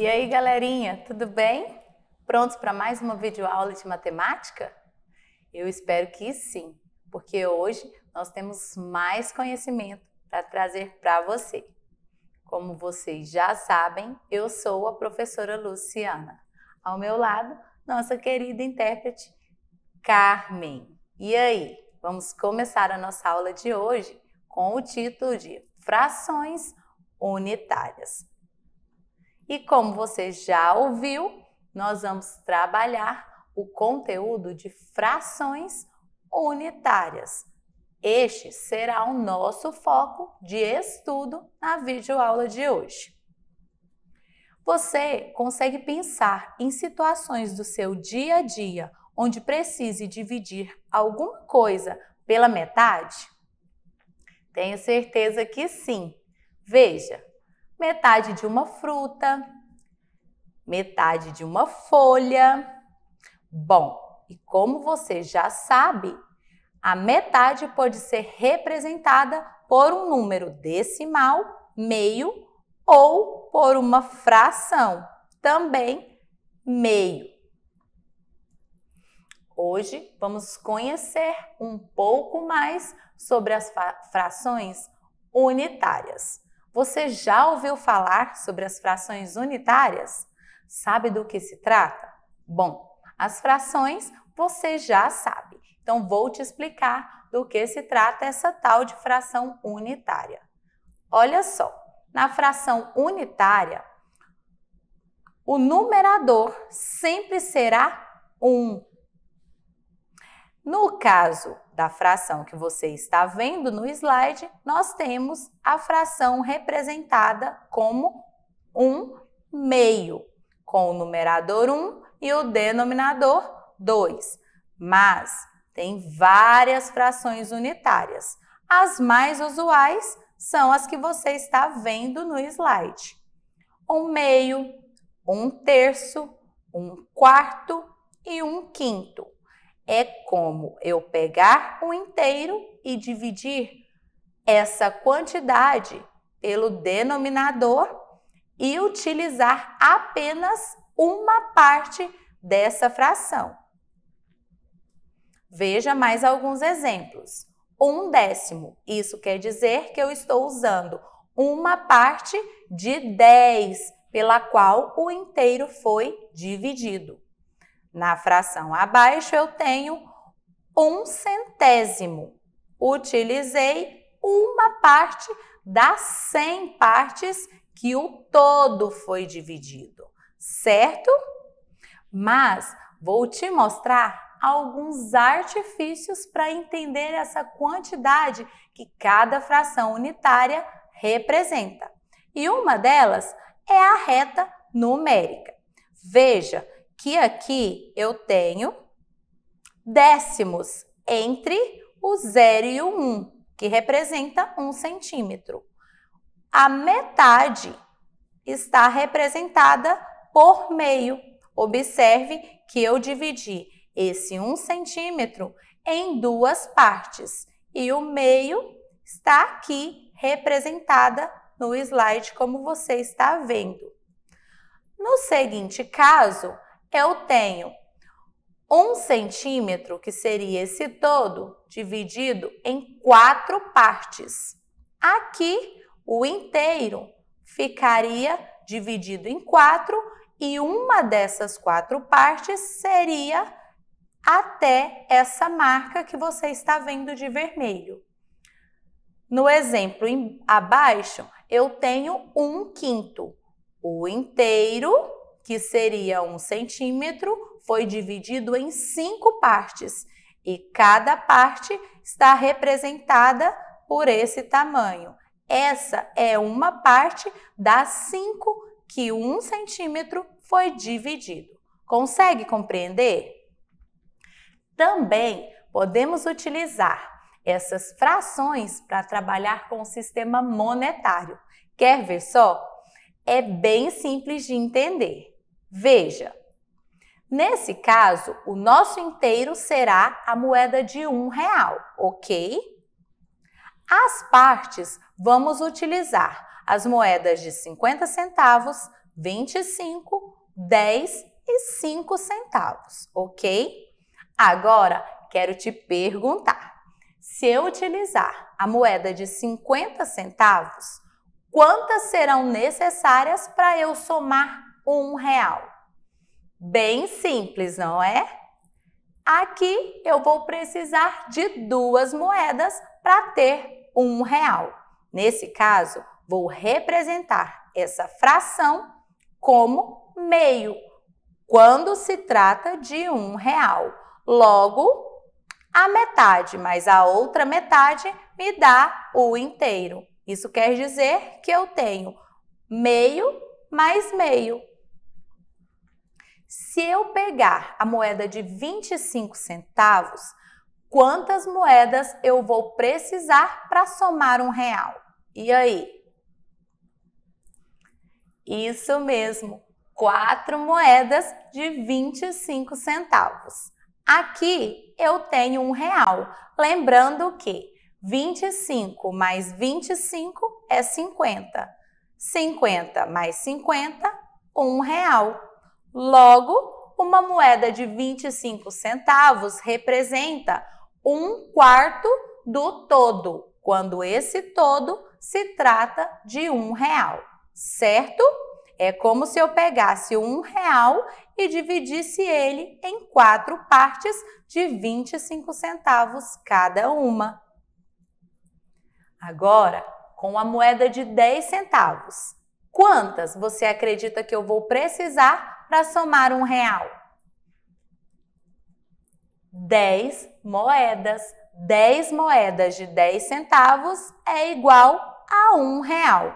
E aí, galerinha, tudo bem? Prontos para mais uma videoaula de matemática? Eu espero que sim, porque hoje nós temos mais conhecimento para trazer para você. Como vocês já sabem, eu sou a professora Luciana. Ao meu lado, nossa querida intérprete Carmen. E aí, vamos começar a nossa aula de hoje com o título de Frações Unitárias. E como você já ouviu, nós vamos trabalhar o conteúdo de frações unitárias. Este será o nosso foco de estudo na videoaula de hoje. Você consegue pensar em situações do seu dia a dia onde precise dividir alguma coisa pela metade? Tenho certeza que sim. Veja, metade de uma fruta, metade de uma folha. Bom, e como você já sabe, a metade pode ser representada por um número decimal, meio ou por uma fração, também meio. Hoje vamos conhecer um pouco mais sobre as frações unitárias. Você já ouviu falar sobre as frações unitárias? Sabe do que se trata? Bom, as frações você já sabe. Então vou te explicar do que se trata essa tal de fração unitária. Olha só, na fração unitária, o numerador sempre será 1. No caso da fração que você está vendo no slide, nós temos a fração representada como um meio, com o numerador 1 e o denominador 2. Mas tem várias frações unitárias. As mais usuais são as que você está vendo no slide. Um meio, um terço, um quarto e um quinto é como eu pegar um inteiro e dividir essa quantidade pelo denominador e utilizar apenas uma parte dessa fração. Veja mais alguns exemplos. Um décimo, isso quer dizer que eu estou usando uma parte de 10, pela qual o inteiro foi dividido. Na fração abaixo, eu tenho um centésimo. Utilizei uma parte das 100 partes que o todo foi dividido, certo? Mas vou te mostrar alguns artifícios para entender essa quantidade que cada fração unitária representa. E uma delas é a reta numérica. Veja que aqui eu tenho décimos entre o 0 e o 1, um, que representa 1 um centímetro. A metade está representada por meio. Observe que eu dividi esse 1 um centímetro em duas partes e o meio está aqui representada no slide como você está vendo. No seguinte caso, eu tenho um centímetro, que seria esse todo, dividido em quatro partes. Aqui, o inteiro ficaria dividido em quatro e uma dessas quatro partes seria até essa marca que você está vendo de vermelho. No exemplo em, abaixo, eu tenho um quinto. O inteiro que seria um centímetro, foi dividido em cinco partes e cada parte está representada por esse tamanho. Essa é uma parte das cinco que um centímetro foi dividido. Consegue compreender? Também podemos utilizar essas frações para trabalhar com o sistema monetário. Quer ver só? É bem simples de entender. Veja, nesse caso, o nosso inteiro será a moeda de um real, ok? As partes, vamos utilizar as moedas de 50 centavos, 25, 10 e 5 centavos, ok? Agora, quero te perguntar, se eu utilizar a moeda de 50 centavos, quantas serão necessárias para eu somar um real. Bem simples, não é? Aqui eu vou precisar de duas moedas para ter um real. Nesse caso, vou representar essa fração como meio, quando se trata de um real. Logo, a metade, mas a outra metade me dá o inteiro. Isso quer dizer que eu tenho meio mais meio, se eu pegar a moeda de 25 centavos, quantas moedas eu vou precisar para somar um real? E aí? Isso mesmo, quatro moedas de 25 centavos. Aqui eu tenho um real. Lembrando que 25 mais 25 é 50. 50 mais 50, um real. Logo, uma moeda de 25 centavos representa um quarto do todo, quando esse todo se trata de um real, certo? É como se eu pegasse um real e dividisse ele em quatro partes de 25 centavos cada uma. Agora, com a moeda de 10 centavos, quantas você acredita que eu vou precisar para somar um real? 10 moedas. 10 moedas de 10 centavos é igual a um real.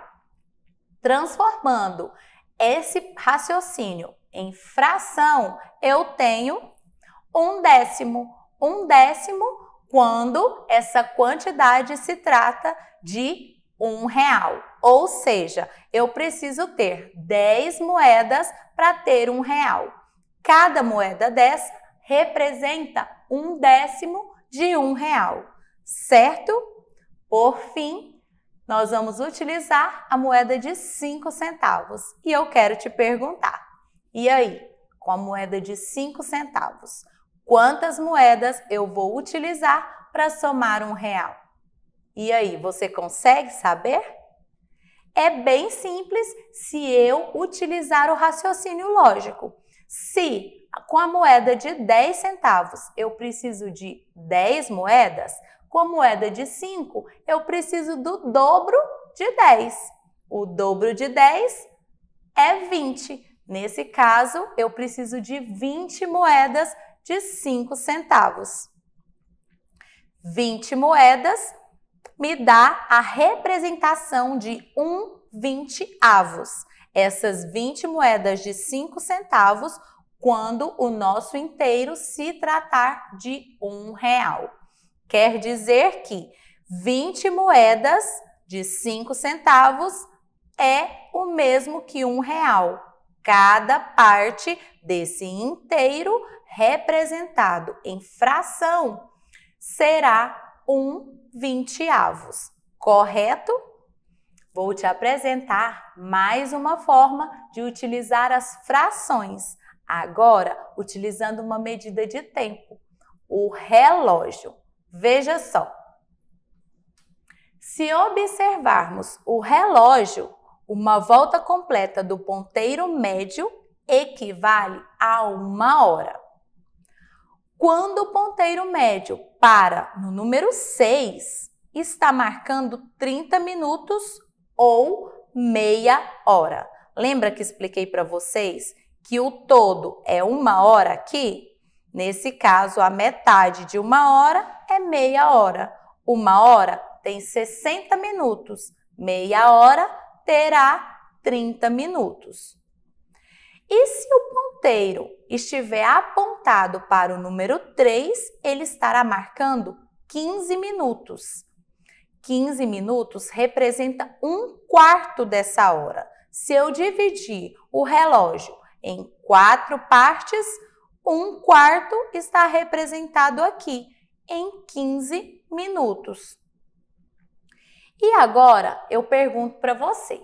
Transformando esse raciocínio em fração, eu tenho um décimo. Um décimo quando essa quantidade se trata de um real. Ou seja, eu preciso ter 10 moedas para ter um real. Cada moeda dessa representa um décimo de um real, certo? Por fim, nós vamos utilizar a moeda de 5 centavos. E eu quero te perguntar: e aí, com a moeda de 5 centavos, quantas moedas eu vou utilizar para somar um real? E aí, você consegue saber? É bem simples se eu utilizar o raciocínio lógico. Se com a moeda de 10 centavos eu preciso de 10 moedas, com a moeda de 5 eu preciso do dobro de 10. O dobro de 10 é 20. Nesse caso, eu preciso de 20 moedas de 5 centavos. 20 moedas me dá a representação de um vinte avos. Essas 20 moedas de 5 centavos quando o nosso inteiro se tratar de um real. Quer dizer que 20 moedas de 5 centavos é o mesmo que um real. Cada parte desse inteiro representado em fração será um vinteavos, correto? Vou te apresentar mais uma forma de utilizar as frações, agora utilizando uma medida de tempo, o relógio. Veja só. Se observarmos o relógio, uma volta completa do ponteiro médio equivale a uma hora. Quando o ponteiro médio para no número 6 está marcando 30 minutos ou meia hora. Lembra que expliquei para vocês que o todo é uma hora aqui? Nesse caso, a metade de uma hora é meia hora. Uma hora tem 60 minutos, meia hora terá 30 minutos. E se o ponteiro estiver apontado para o número 3, ele estará marcando 15 minutos. 15 minutos representa um quarto dessa hora. Se eu dividir o relógio em quatro partes, um quarto está representado aqui em 15 minutos. E agora eu pergunto para você: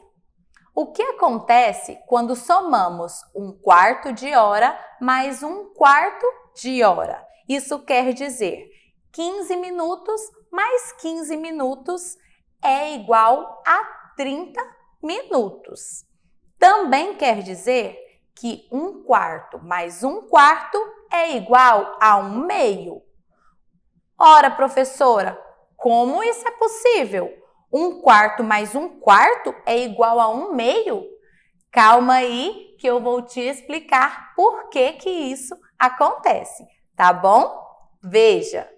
o que acontece quando somamos um quarto de hora mais um quarto de hora? Isso quer dizer 15 minutos mais 15 minutos é igual a 30 minutos. Também quer dizer que um quarto mais um quarto é igual a um meio. Ora, professora, como isso é possível? Um quarto mais um quarto é igual a um meio? Calma aí que eu vou te explicar por que que isso acontece, tá bom? Veja,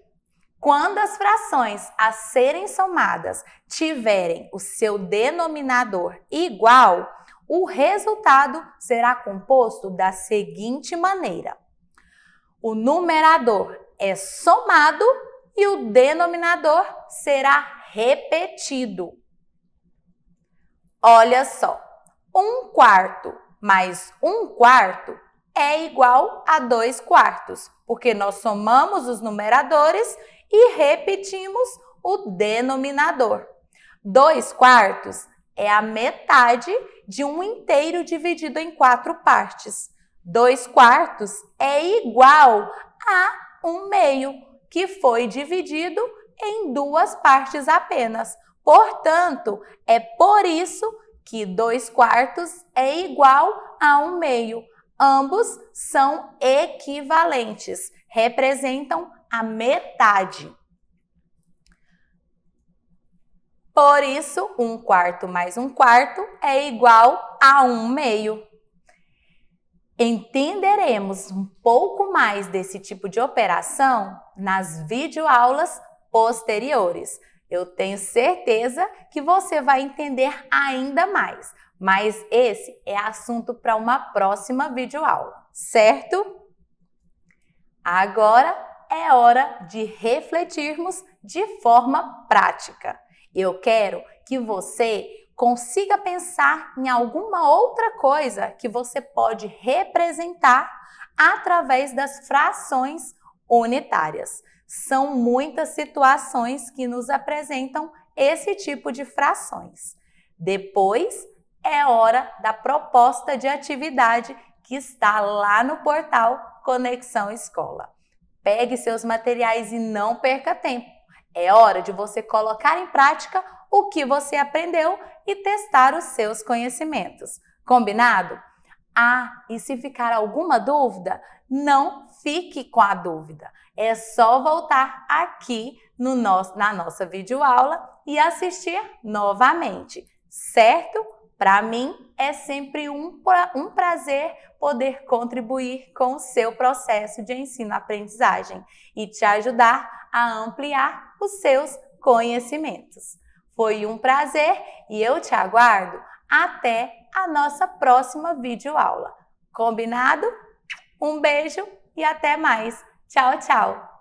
quando as frações a serem somadas tiverem o seu denominador igual, o resultado será composto da seguinte maneira: o numerador é somado e o denominador será repetido. Olha só, um quarto mais um quarto é igual a dois quartos, porque nós somamos os numeradores e repetimos o denominador. Dois quartos é a metade de um inteiro dividido em quatro partes. Dois quartos é igual a um meio, que foi dividido em duas partes apenas. Portanto, é por isso que 2 quartos é igual a 1 um meio. Ambos são equivalentes, representam a metade. Por isso, 1 um quarto mais 1 um quarto é igual a 1 meio. Entenderemos um pouco mais desse tipo de operação nas videoaulas posteriores. Eu tenho certeza que você vai entender ainda mais, mas esse é assunto para uma próxima videoaula, certo? Agora é hora de refletirmos de forma prática. Eu quero que você consiga pensar em alguma outra coisa que você pode representar através das frações unitárias são muitas situações que nos apresentam esse tipo de frações. Depois é hora da proposta de atividade que está lá no portal Conexão Escola. Pegue seus materiais e não perca tempo. É hora de você colocar em prática o que você aprendeu e testar os seus conhecimentos. Combinado? Ah, e se ficar alguma dúvida, não fique com a dúvida. É só voltar aqui no nosso, na nossa videoaula e assistir novamente, certo? Para mim é sempre um, pra, um prazer poder contribuir com o seu processo de ensino-aprendizagem e te ajudar a ampliar os seus conhecimentos. Foi um prazer e eu te aguardo até a nossa próxima videoaula. Combinado? Um beijo e até mais. Tchau, tchau!